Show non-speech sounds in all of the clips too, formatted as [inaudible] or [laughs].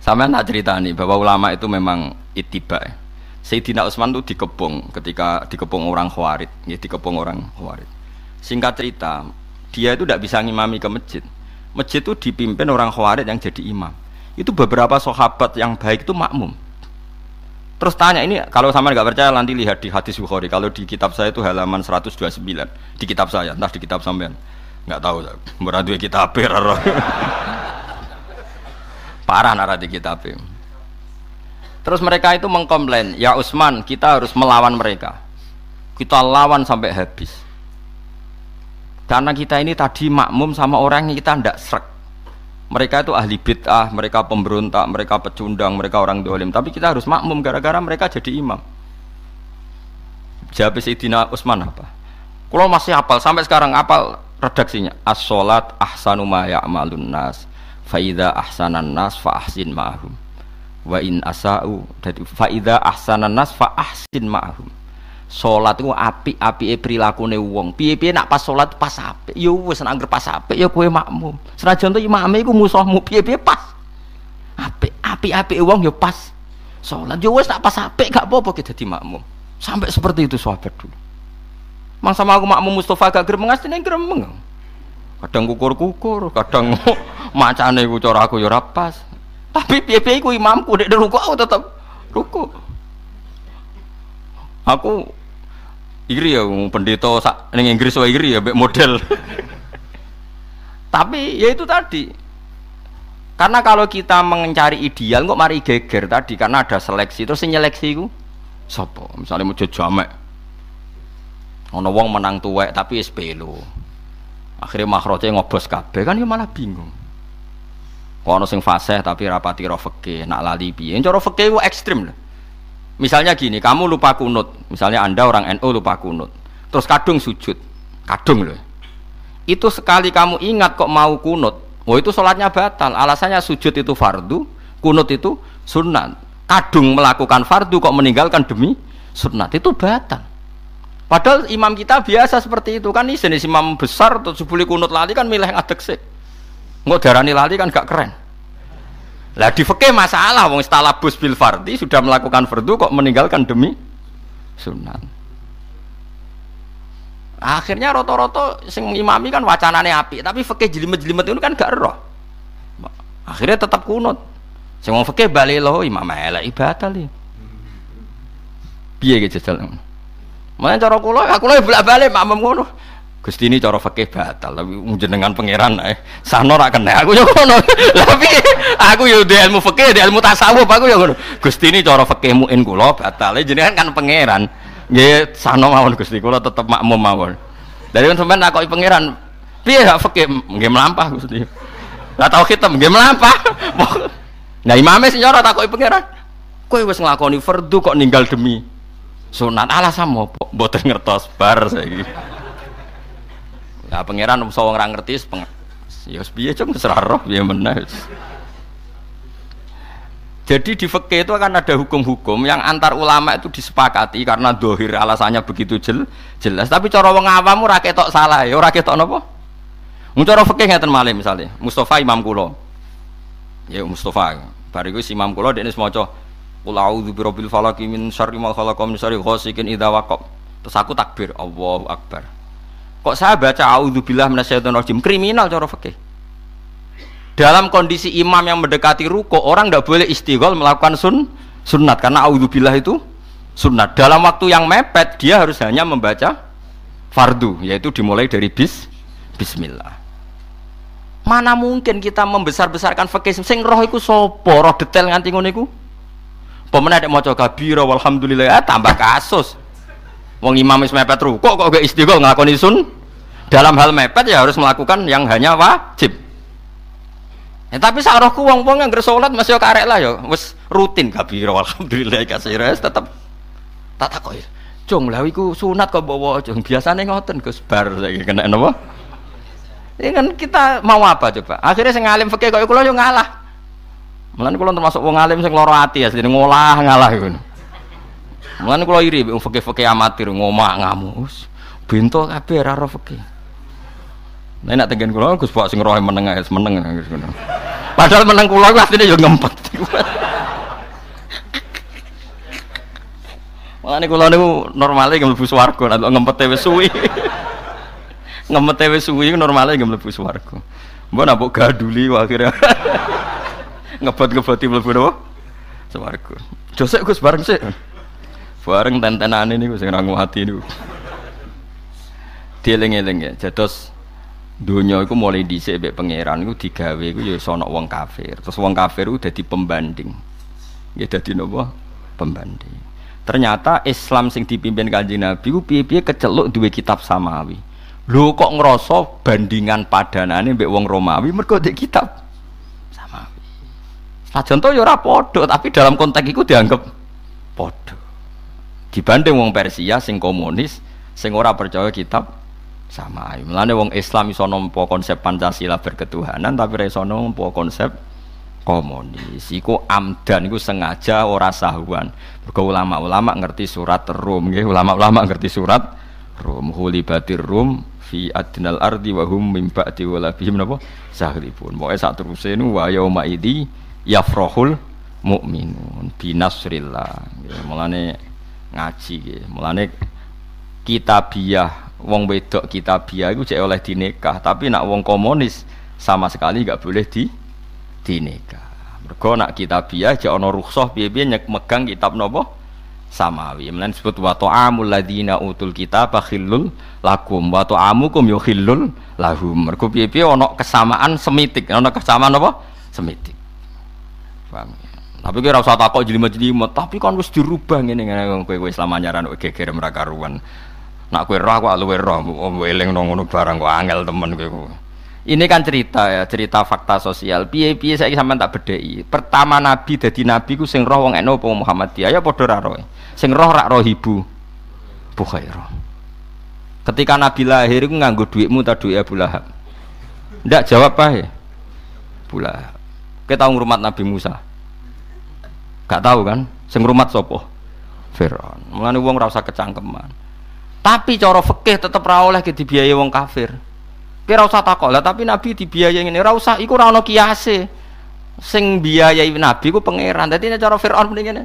Sama tak cerita nih bahwa ulama itu memang itiba. Sayyidina Utsman itu dikepung ketika dikepung orang Khawarij, ya dikepung orang Khawarij. Singkat cerita, dia itu tidak bisa ngimami ke masjid. Masjid itu dipimpin orang Khawarij yang jadi imam. Itu beberapa sahabat yang baik itu makmum. Terus tanya ini kalau sama nggak percaya nanti lihat di hadis Bukhari. Kalau di kitab saya itu halaman 129 di kitab saya, entah di kitab sampean. Nggak tahu, beradu kitab [laughs] parah kita kitabnya terus mereka itu mengkomplain ya Usman, kita harus melawan mereka kita lawan sampai habis karena kita ini tadi makmum sama orang yang kita tidak serak mereka itu ahli bid'ah, mereka pemberontak, mereka pecundang, mereka orang dolim. Tapi kita harus makmum gara-gara mereka jadi imam. Jawab Sayyidina Usman apa? Kalau masih hafal sampai sekarang hafal redaksinya Asolat, salat ahsanu ma ya'malun faida ahsanan nas fa ahsin ma'hum, wa in asau dadi faida ahsanan nas fa ahsin ma'hum. salat ku apik-apike prilakune wong piye-piye nak pas salat pas apik ya wis nak anggere pas apik ya kowe makmum senajan to imame ya iku musuhmu piye-piye pas apik api apike wong ya pas salat ya wis nak pas apik gak bobo apa kita dadi makmum sampai seperti itu sahabat dulu Mang sama aku makmum Mustafa gak gremeng asline gremeng kadang kukur-kukur, kadang [laughs] macane iku cara aku ya ora pas. Tapi piye-piye iku imamku nek ruku aku tetep ruku. Aku iri ya pendeta sak ning Inggris wae iri ya model. [laughs] Tapi ya itu tadi. Karena kalau kita mencari ideal kok mari geger tadi karena ada seleksi terus nyeleksi iku sapa? Misale mau jamek. Ana wong menang tuwek tapi wis akhirnya makroce ngobos kabeh kan ya malah bingung kono sing fasih tapi rapati roh fikih nak lali piye cara fikih ku ekstrim lho misalnya gini kamu lupa kunut misalnya anda orang NU lupa kunut terus kadung sujud kadung loh itu sekali kamu ingat kok mau kunut oh itu sholatnya batal alasannya sujud itu fardu kunut itu sunat kadung melakukan fardu kok meninggalkan demi sunat itu batal Padahal imam kita biasa seperti itu kan ini jenis imam besar atau sebuli kunut lali kan milih ngadeg nggak darah darani lali kan gak keren. Lah di fakih masalah wong stalabus bil fardhi sudah melakukan fardu kok meninggalkan demi sunan. Akhirnya roto-roto sing imami kan wacanane api, tapi fakih jelimet-jelimet itu kan gak roh. Akhirnya tetap kunut. Sing wong fakih bali loh imam elek batal ya. Piye ge jajal Mana cara kulo, aku lagi ya bolak balik makmum ngono. Gusti ini cara fakih batal, tapi jenengan pangeran eh. Sano ra kena aku yo ya ngono. Tapi [laughs] aku yo ya di ilmu fakih, di ilmu tasawuf aku yo ngono. Gusti ini cara fakih muin kula batal, eh, jenengan kan pangeran. Nggih, sano mawon Gusti kula tetep makmum mawon. Dari temen-temen sampean nakoki pangeran, piye gak fakih gak melampah Gusti. Lah tau khitam nggih melampah. Nah [laughs] imame sing nyora takoki pangeran. Kowe wis nglakoni fardu kok ninggal demi sunat alasan mau boten ngertos bar saiki ya pangeran iso sawang orang ngerti peng ya wis cuma serarok wis roh jadi di VK itu akan ada hukum-hukum yang antar ulama itu disepakati karena dohir alasannya begitu jel, jelas. Tapi cara wong awam ora ketok salah, ya ora ketok napa? Mun cara VK ngeten malih misale, Mustafa imam Kulo. Ya Mustafa, bariku si imam kula dekne maca Qul a'udzu birabbil falaq min syarri ma khalaq min syarri ghasikin idza waqab. Terus aku takbir, Allahu akbar. Kok saya baca Billah minasyaitonir rajim? Kriminal cara fikih. Dalam kondisi imam yang mendekati ruko, orang tidak boleh istighol melakukan sun sunat karena a'udzubillah itu sunat. Dalam waktu yang mepet, dia harus hanya membaca fardu, yaitu dimulai dari bis bismillah. Mana mungkin kita membesar-besarkan fakih? sing roh iku sapa? Roh detail nganti ngono iku? Pemenang ada mau coba biro, alhamdulillah ah, tambah kasus. Wong imam is mepet ruko kok gak istiqomah ngelakoni sun. Dalam hal mepet ya harus melakukan yang hanya wajib. Ya, tapi sarohku wong wong yang sholat masih karek lah ya, wes rutin biro alhamdulillah kasih res tetap tak tak kok lah iku sunat kok bawa jong biasanya ngoten ke sebar lagi kena nopo Ini ya kan kita mau apa coba? Akhirnya sengalim, ngalim kok kok ikulah yang ngalah. Mulane kula termasuk wong alim sing lara ati ya, jadi ngolah ngalah ngono. Mulane kula iri mbek fikih-fikih amatir ngomak ngamus. Bento kabeh ora ro fikih. Nah nak tengen kula Gus Pak sing rohe meneng ae meneng ngono. Padahal meneng kula kuwi asline yo ngempet. Mulane kula niku normale nggih mlebu swarga, nek ngempete wis suwi. ngempete wis suwi normale nggih mlebu swarga. Mbok nak gaduli akhirnya ngebet ibu ibu doh suaraku Josek Gus bareng sih, Bareng tentenane ini gus ra hati niku. Dieling-eling ya. jatuh dunia itu mulai dicek mbek pangeran tiga digawe itu ya sonok wong kafir. Terus uang kafir itu jadi pembanding. Ya jadi nobo Pembanding. Ternyata Islam sing dipimpin Kanjeng Nabi ku piye-piye keceluk duwe kitab samawi. Lho kok ngerasa bandingan padanane mbek wong Romawi mergo kitab. Sajon to ya ora padha, tapi dalam konteks itu dianggap padha. Dibanding wong Persia sing komunis, sing ora percaya kitab sama. Mulane wong Islam iso nampa konsep Pancasila berketuhanan tapi ora iso nampa konsep komunis. Iku amdan iku sengaja ora sahuan. Mergo ulama-ulama ngerti surat Rum, nggih, ulama-ulama ngerti surat Rum, hulibatir Rum fi adnal ardi wa hum min ba'di wa la napa sahribun pokoke sak teruse nu wa yauma yafrohul mukminun binasrillah nggih mulane ngaji nggih mulane kitabiah, wong wedok kitabiah iku cek oleh dinikah tapi nak wong komunis sama sekali nggak boleh di dinikah mergo nak kitabiyah cek ana rukhsah piye-piye nyek megang kitab nopo samawi mlan sebut wa ta'amul ladzina utul kitab khillul lakum wa ta'amukum yo khillul lahum mergo piye-piye kesamaan semitik ono kesamaan apa semitik Paham? Tapi kira usah takok jelimet-jelimet, tapi kan wis dirubah ngene ngene kowe kue selama nyaran geger ra Nak kowe roh kok luwe roh, eling nang ngono barang kok angel temen kowe. Ini kan cerita ya, cerita fakta sosial. Piye-piye saiki sampean tak bedheki. Pertama nabi dadi nabi ku sing roh wong eno apa Muhammad ya, ya padha ra roh. Sing roh rak roh ibu. Bukhairah. Ketika nabi lahir ku nganggo dhuwitmu ta dhuwit Abu Lahab. Ndak jawab pae. Pula. Kita tahu ngurumat Nabi Musa. Gak tahu kan? Sing ngurumat sopo? Fir'aun. Mulane wong ora usah kecangkeman. Tapi cara fikih tetep ra oleh dibiayai wong kafir. Ki ora usah takok lah, tapi Nabi dibiayai ngene ra usah iku ra ono kiase. Sing biayai Nabi ku pangeran. Dadi cara Fir'aun mrene ngene.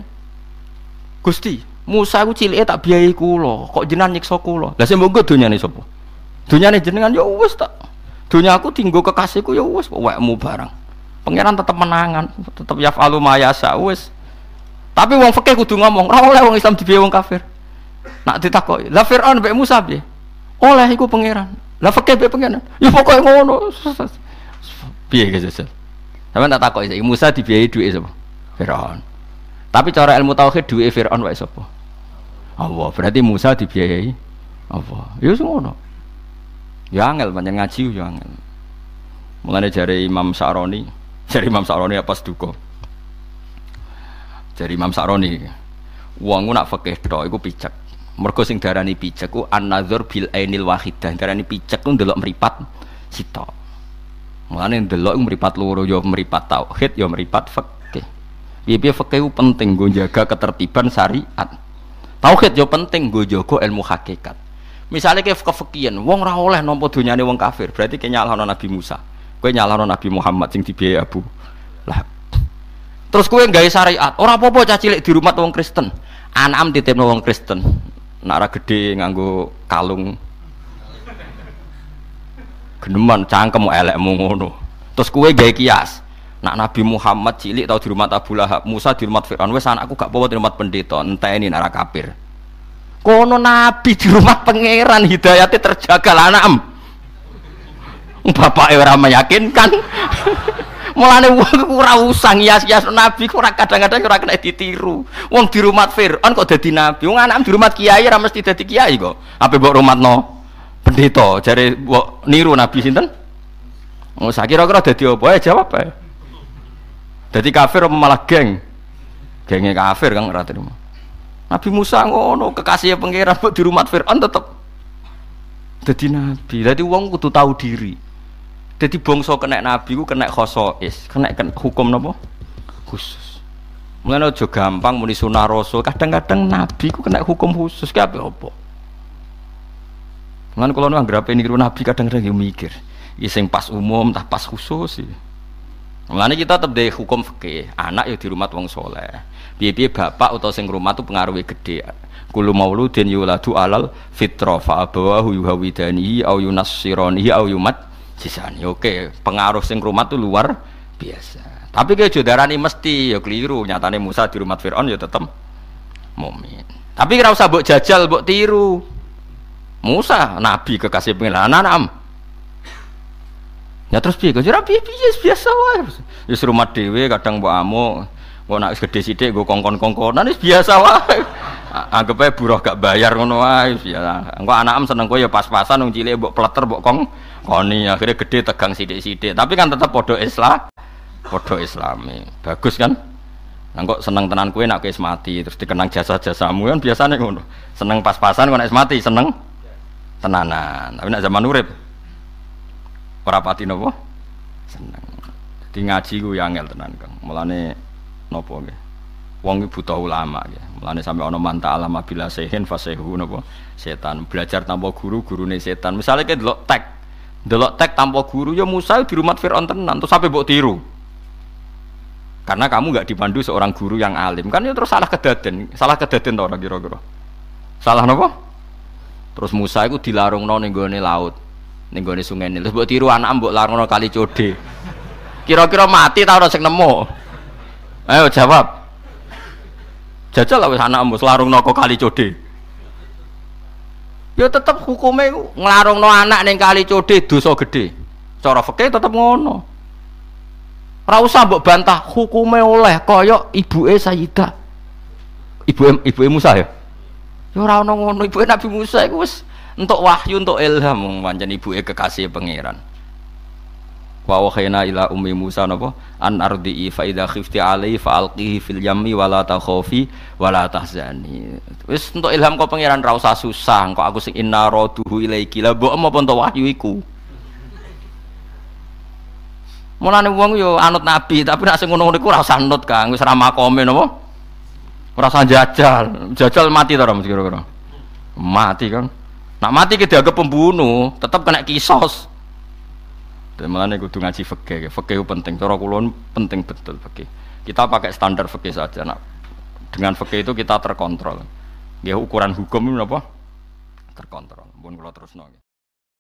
Gusti, Musa ku cilike tak biayai kula, kok jenengan nyiksa kula. Lah sing mbok dunyane sapa? Dunyane jenengan ya wis tak. Dunyaku tinggo kekasihku ya wis wekmu barang. Pengiran tetap menangan tetap yafalu mayasa wis tapi wong fakih kudu ngomong ora oleh wong Islam dibiye wong kafir nak ditakoki la Firaun mbek Musa piye oleh iku pangeran la fakih mbek pangeran ya pokoke ngono piye gesel sampeyan tak takoki iki Musa dibiayai duwe sapa Firaun tapi cara ilmu tauhid duwe Firaun wae sapa Allah berarti Musa dibiayai Allah ya ngono ya angel banyak ngaji ya angel Mulane jare Imam Sa'roni, jadi Imam Saroni apa seduko? Jadi Imam Saroni, uangku nak fakih doa, aku pijak. Mergo sing darani pijak, aku an-nazar bil ainil wahidah. Darani pijak aku delok meripat sito. Mulane ndelok meripat loro yo ya meripat tauhid yo ya meripat fakih. piye fakih fakih penting gue jaga ketertiban syariat. Tauhid yo ya penting gue jago ilmu hakikat. Misalnya kayak kefekian, wong ra nompo dunia uang wong kafir, berarti kayaknya Allah Nabi Musa Kue nyalano Nabi Muhammad sing dibiayai Abu lah. Terus kowe gawe syariat, ora apa caci cah cilik di rumah wong Kristen. Anam tempat wong Kristen. Nara gede nganggu kalung. Geneman cangkem elek ngono. Terus kue gawe kias. Nak Nabi Muhammad cilik tau di rumah Abu Lahab, Musa di rumah Firaun, wes anakku gak apa di rumah pendeta, ini nara kafir. Kono Nabi di rumah pangeran hidayatnya terjaga lah anak bapak ora meyakinkan mulane wong ora usah ngias-ngias nabi ora kadang-kadang ora kena ditiru wong di rumah Fir'aun kok jadi nabi wong anak di rumah kiai ora mesti jadi kiai kok ape rumah no pendeta jare mbok niru nabi sinten Oh, saya kira-kira jadi apa ya jawab ya. Eh. Jadi kafir apa malah geng? Gengnya kafir kan ngerti terima. Nabi Musa ngono, kekasih pangeran di rumah Fir'aun tetap jadi nabi. jadi wong kudu tahu diri. Jadi bongso kena nabi ku kena khosois, kena, hukum nopo khusus. Mulai aja gampang muni sunnah rasul. Kadang-kadang nabi ku kena hukum khusus ki apa apa. Mulai kalau nang grape niru nabi kadang-kadang yo ya mikir, ya iseng pas umum tak pas khusus sih. Ya. Mulane kita tetap deh hukum ke anak ya di rumah wong soleh. Piye-piye bapak atau sing rumah tuh pengaruhi gede. Kulu mauludin yuladu alal fitrah fa abawahu yuhawidani au yunasironi au yumat jisani oke pengaruh sing rumah tuh luar biasa tapi kayak ini mesti ya keliru nyatane Musa di rumah Fir'aun ya tetem mumin tapi kira usah buk jajal buk tiru Musa nabi kekasih pengilan anak ya terus piye kira ya piye ya biasa wae di rumah Dewi kadang mbok amuk mbok nak gede sithik gue kongkon-kongkonan wis biasa wae anggap aja buruh gak bayar ngono wae ya engko am seneng kowe ya pas-pasan wong cilik mbok pleter mbok kong koni akhirnya gede tegang sidik-sidik tapi kan tetap podo Islam podo Islami bagus kan nah, seneng tenan kue nak kue mati terus dikenang jasa-jasamu kan biasanya ngono seneng pas-pasan kok nek mati seneng tenanan tapi nak zaman urip ora pati nopo seneng di ngaji ku ya angel tenan Kang mulane nopo nggih wong iki butuh ulama ya. Mulane sampe ana manta alama bila sehin fasehu napa setan belajar tanpa guru gurune setan. Misale ke delok tek. Delok tek tanpa guru ya Musa di rumah Firaun tenan terus sampe mbok tiru. Karena kamu nggak dipandu seorang guru yang alim kan ya terus salah kedaden, salah kedaden to ora kira-kira. Salah napa? Terus Musa itu dilarungno ning gone laut, ning gone sungai Nil. Terus mbok tiru anak mbok larungno kali code. Kira-kira mati tau ora sing nemu? Ayo jawab. Jajal lah sana anakmu selarung noko kali code. Ya tetep ngelarung no anak neng kali code dosa gede. Cara fakir tetep ngono. Rausa usah bantah hukumnya oleh ibu ibuke Sayyidah. Ibu ibuke Musa ya. Ya rau ono ngono ibu Nabi Musa iku untuk wahyu untuk ilham ibu E kekasih pangeran wa wakhayna ila ummi Musa napa an ardi fa idza khifti alai fa alqihi fil yammi wala takhafi wala tahzani wis untuk ilham kok pangeran ra usah susah kok aku sing inna raduhu ilaiki la mbok apa ento wahyu iku Mulane wong yo anut nabi, tapi nek sing ngono-ngono iku usah anut, Kang. Wis ra makome napa? Ora usah jajal. Jajal mati to mesti kira-kira. Mati, kan Nak mati ki dianggap pembunuh, tetap kena kisos. Dan melane kudu ngaji fikih. Fikih penting. Cara kulon penting betul fikih. Kita pakai standar fikih saja. Nah, dengan fikih itu kita terkontrol. Ya ukuran hukum itu apa? Terkontrol. kalau terus terusno.